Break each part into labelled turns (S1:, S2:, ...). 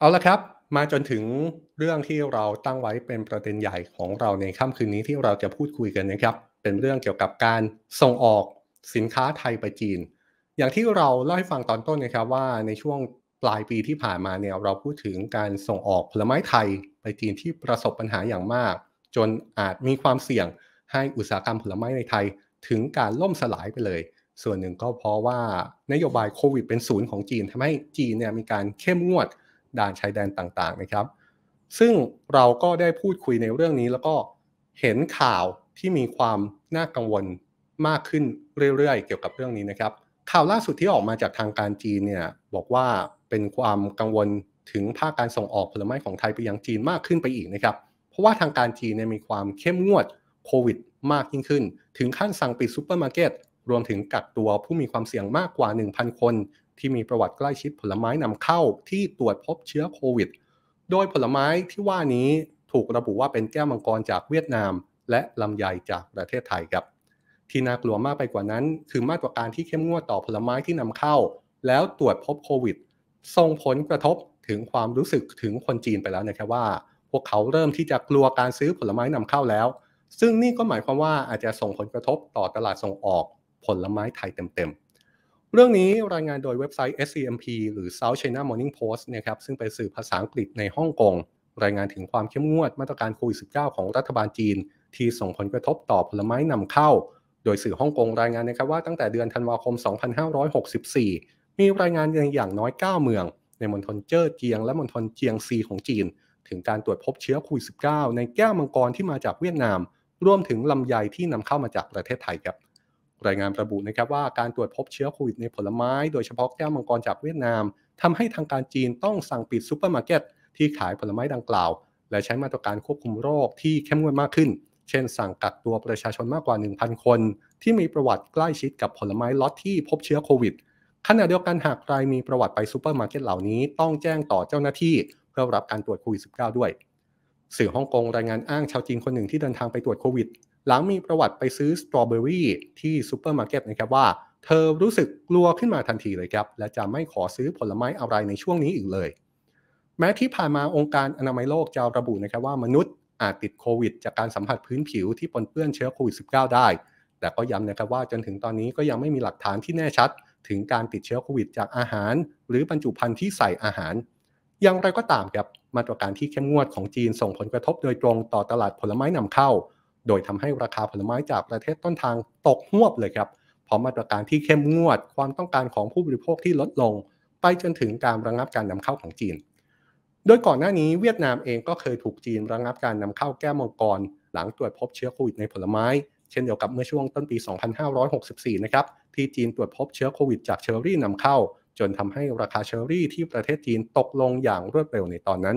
S1: เอาละครับ มาจนถึงเรื่องที่เราตั้งไว้เป็นประเด็นใหญ่ของเราในค่ำคืนนี้ที่เราจะพูดคุยกันนะครับ เป็นเรื่องเกี่ยวกับการส่งออกสินค้าไทยไปจีน อย่างที่เราเล่าให้ฟังตอนต้นนะครับว่าในช่วงปลายปีที่ผ่านมาเนี่ยเราพูดถึงการส่งออกผลไม้ไทยไปจีนที่ประสบปัญหาอย่างมาก จนอาจมีความเสี่ยงให้อุตสาหกรรมผลไม้ในไทยถึงการล่มสลายไปเลย ส่วนหนึ่งก็เพราะว่านโยบายโควิดเป็นศูนย์ของจีน ทำให้จีนเนี่ยมีการเข้มงวดด่านชายแดนต่างๆนะครับ ซึ่งเราก็ได้พูดคุยในเรื่องนี้ แล้วก็เห็นข่าวที่มีความน่ากังวลมากขึ้นเรื่อยๆ เกี่ยวกับเรื่องนี้นะครับข่าวล่าสุดที่ออกมาจากทางการจีนเนี่ยบอกว่าเป็นความกังวลถึงภาคการส่งออกผลไม้ของไทยไปยังจีนมากขึ้นไปอีกนะครับ เพราะว่าทางการจีนเนี่ยมีความเข้มงวดโควิดมากยิ่งขึ้น ถึงขั้นสั่งปิดซูเปอร์มาร์เก็ตรวมถึงกักตัวผู้มีความเสี่ยงมากกว่า 1,000 คนที่มีประวัติใกล้ชิดผลไม้นำเข้าที่ตรวจพบเชื้อโควิด โดยผลไม้ที่ว่านี้ถูกระบุว่าเป็นแก้วมังกรจากเวียดนามและลำไยจากประเทศไทยครับ ที่น่ากลัวมากไปกว่านั้น คือมาตรการที่เข้มงวดต่อผลไม้ที่นำเข้า แล้วตรวจพบโควิดส่งผลกระทบถึงความรู้สึกถึงคนจีนไปแล้วนะครับว่า พวกเขาเริ่มที่จะกลัวการซื้อผลไม้นำเข้าแล้ว ซึ่งนี่ก็หมายความว่าอาจจะส่งผลกระทบต่อตลาดส่งออกผลไม้ไทยเต็ม ๆเรื่องนี้รายงานโดยเว็บไซต์ SCMP หรือ South China Morning Post นะครับซึ่งเป็นสื่อภาษาอังกฤษในฮ่องกง รายงานถึงความเข้มงวดมาตรการโควิด -19 ของรัฐบาลจีน ที่ส่งผลกระทบต่อผลไม้นำเข้า โดยสื่อฮ่องกงรายงานนะครับว่าตั้งแต่เดือนธันวาคม 2564 มีรายงานในอย่างน้อย 9 เมือง ในมณฑลเจ้อเจียงและมณฑลเจียงซี ของจีน ถึงการตรวจพบเชื้อโควิด -19 ในแก้วมังกรที่มาจากเวียดนามรวมถึงลำไยที่นำเข้ามาจากประเทศไทยครับรายงานระบุนะครับว่าการตรวจพบเชื้อโควิดในผลไม้โดยเฉพาะแก้วมังกรจากเวียดนาม ทำให้ทางการจีนต้องสั่งปิดซูเปอร์มาร์เก็ต ที่ขายผลไม้ดังกล่าว และใช้มาตรการควบคุมโรคที่เข้มงวดมากขึ้น เช่นสั่งกักตัวประชาชนมากกว่า 1,000 คน ที่มีประวัติใกล้ชิดกับผลไม้ล็อตที่พบเชื้อโควิดขณะเดียวกันหากใครมีประวัติไปซูเปอร์มาร์เก็ตเหล่านี้ ต้องแจ้งต่อเจ้าหน้าที่เพื่อรับการตรวจโควิด -19 ด้วย สื่อฮ่องกงรายงานอ้างชาวจีนคนหนึ่งที่เดินทางไปตรวจโควิดหลังมีประวัติไปซื้อสตรอเบอรี่ที่ซูเปอร์มาร์เก็ตนะครับว่า เธอรู้สึกกลัวขึ้นมาทันทีเลยครับและจะไม่ขอซื้อผลไม้อะไรในช่วงนี้อีกเลย แม้ที่ผ่านมาองค์การอนามัยโลก จะระบุนะครับว่า มนุษย์อาจติดโควิดจากการสัมผัสพื้นผิว ที่ปนเปื้อนเชื้อโควิด -19 ได้ แต่ก็ย้ำนะครับว่าจนถึงตอนนี้ก็ยังไม่มีหลักฐานที่แน่ชัด ถึงการติดเชื้อโควิด จากอาหาร หรือบรรจุภัณฑ์ที่ใส่อาหาร อย่างไรก็ตามครับมาตรการที่เข้มงวดของจีนส่งผลกระทบโดยตรงต่อตลาดผลไม้นำเข้าโดยทำให้ราคาผลไม้จากประเทศต้นทางตกหวบเลยครับพร้อมมาตรการที่เข้มงวด ความต้องการของผู้บริโภคที่ลดลง ไปจนถึงการระงงับการนำเข้าของจีน โดยก่อนหน้านี้เวียดนามเองก็เคยถูกจีนระงงับการนำเข้าแก้มังกร หลังตรวจพบเชื้อโควิดในผลไม้ เช่นเดียวกับเมื่อช่วงต้นปี 2564 นะครับ ที่จีนตรวจพบเชื้อโควิด จากเชอร์รี่นำเข้า จนทำให้ราคาเชอร์รี่ที่ประเทศจีนตกลงอย่างรวดเร็วในตอนนั้น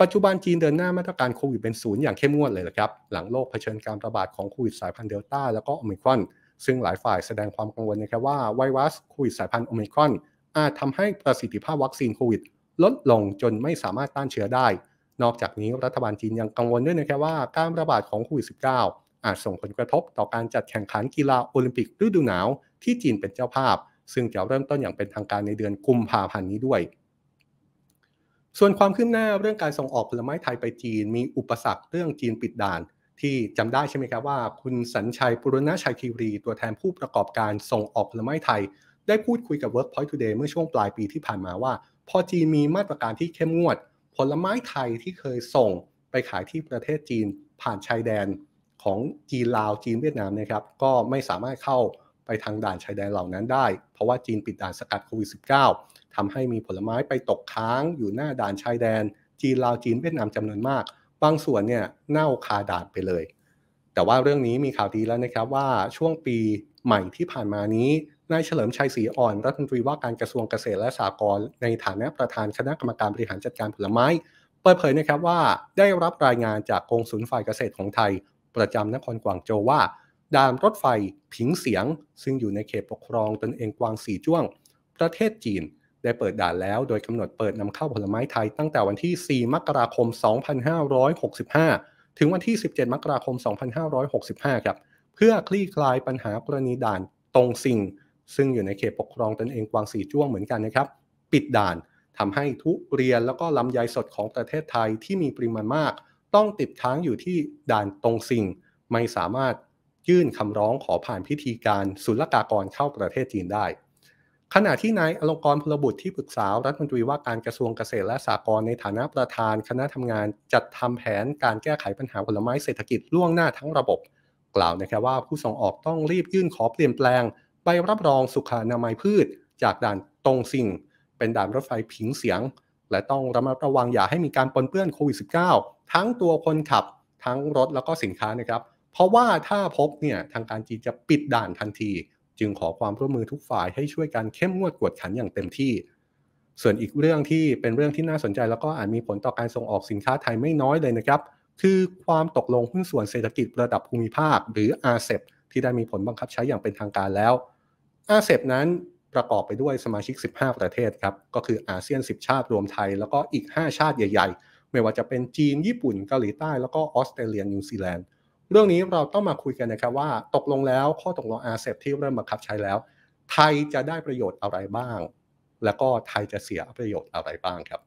S1: ปัจจุบันจีนเดินหน้ามาตรการโควิดเป็นศูนย์ อย่างเข้มงวดเลยนะครับหลังโลกเผชิญการระบาดของโควิดสายพันธุ์เดลต้าแล้วก็โอมิครอน ซึ่งหลายฝ่ายแสดงความกังวลนะครับว่าไวรัสโควิดสายพันธุ์โอมิครอน อาจทำให้ประสิทธิภาพวัคซีนโควิด ลดลงจนไม่สามารถต้านเชื้อได้ นอกจากนี้รัฐบาลจีนยังกังวลด้วยนะครับว่าการระบาดของโควิด -19 อาจส่งผลกระทบต่อการจัดแข่งขันกีฬาโอลิมปิกฤดูหนาว ที่จีนเป็นเจ้าภาพ ซึ่งจะเริ่มต้นอย่างเป็นทางการในเดือนกุมภาพันธ์นี้ด้วยส่วนความคืบหน้าเรื่องการส่งออกผลไม้ไทยไปจีน มีอุปสรรคเรื่องจีนปิดด่าน ที่จำได้ใช่ไหมครับ ว่าคุณสัญชัยปุรณชัยคีรี ตัวแทนผู้ประกอบการส่งออกผลไม้ไทย ได้พูดคุยกับ Workpoint Today เมื่อช่วงปลายปีที่ผ่านมาว่า พอจีนมีมาตรการที่เข้มงวด ผลไม้ไทยที่เคยส่งไปขายที่ประเทศจีนผ่านชายแดนของจีนลาวจีนเวียดนามนะครับก็ไม่สามารถเข้าไปทางด่านชายแดนเหล่านั้นได้ เพราะว่าจีนปิดด่านสกัดโควิด -19 ทำให้มีผลไม้ไปตกค้างอยู่หน้าด่านชายแดน จีนลาวจีนเวียดนามจำนวนมาก บางส่วนเนี่ยเน่าคาด่านไปเลย แต่ว่าเรื่องนี้มีข่าวดีแล้วนะครับว่าช่วงปีใหม่ที่ผ่านมานี้นายเฉลิมชัยศรีอ่อน รัฐมนตรีว่าการกระทรวงเกษตรและสหกรณ์ในฐานะประธานคณะกรรมการบริหารจัดการผลไม้ เปิดเผยนะครับว่าได้รับรายงานจากกองศูนย์ฝ่ายเกษตรของไทย ประจำนครกวางโจวว่าด่านรถไฟผิงเสียงซึ่งอยู่ในเขตปกครองตนเองกวางสีจ้วงประเทศจีนได้เปิดด่านแล้วโดยกำหนดเปิดนำเข้าผลไม้ไทยตั้งแต่วันที่ 4 มกราคม 2565 ถึงวันที่ 17 มกราคม 2565 ครับ เพื่อคลี่คลายปัญหากรณีด่านตรงสิงซึ่งอยู่ในเขตปกครองตนเองกวางสีจ้วงเหมือนกันนะครับ ปิดด่านทำให้ทุเรียนแล้วก็ลำไยสดของประเทศไทยที่มีปริมาณมาก ต้องติดค้างอยู่ที่ด่านตรงสิงไม่สามารถยื่นคำร้องขอผ่านพิธีการศุลกากรเข้าประเทศจีนได้ ขณะที่นายอลงกรพลบุตรที่ปรึกษา รัฐมนตรีว่าการกระทรวงเกษตรและสหกรณ์ในฐานะประธาน คณะทำงานจัดทำแผนการแก้ไขปัญหาผลไม้เศรษฐกิจล่วงหน้าทั้งระบบ กล่าวนะครับว่าผู้ส่งออกต้องรีบยื่นขอเปลี่ยนแปลงใบรับรองสุขานามัยพืชจากด่านตรงสิงเป็นด่านรถไฟผิงเสียงและต้องระมัดระวังอย่าให้มีการปนเปื้อนโควิด -19 ทั้งตัวคนขับ ทั้งรถแล้วก็สินค้านะครับเพราะว่าถ้าพบเนี่ยทางการจีนจะปิดด่านทันที จึงขอความร่วมมือทุกฝ่ายให้ช่วยกันเข้มงวดกวดขันอย่างเต็มที่ ส่วนอีกเรื่องที่เป็นเรื่องที่น่าสนใจแล้วก็อาจมีผลต่อการส่งออกสินค้าไทยไม่น้อยเลยนะครับคือความตกลงหุ้นส่วนเศรษฐกิจระดับภูมิภาคหรืออาเซ p ที่ได้มีผลบังคับใช้อย่างเป็นทางการแล้วอาเซ p นั้นประกอบไปด้วยสมาชิก 15 ประเทศครับก็คืออาเซียน 10 ชาติรวมไทย แล้วก็อีก 5 ชาติใหญ่ ๆ ไม่ว่าจะเป็นจีน ญี่ปุ่นเกาหลีใต้ แล้วก็ออสเตรเลียนิวซีแลนด์เรื่องนี้เราต้องมาคุยกันนะครับว่าตกลงแล้วข้อตกลงอาเซบที่เริ่มบังคับใช้แล้ว ไทยจะได้ประโยชน์อะไรบ้าง แล้วก็ไทยจะเสียประโยชน์อะไรบ้างครับ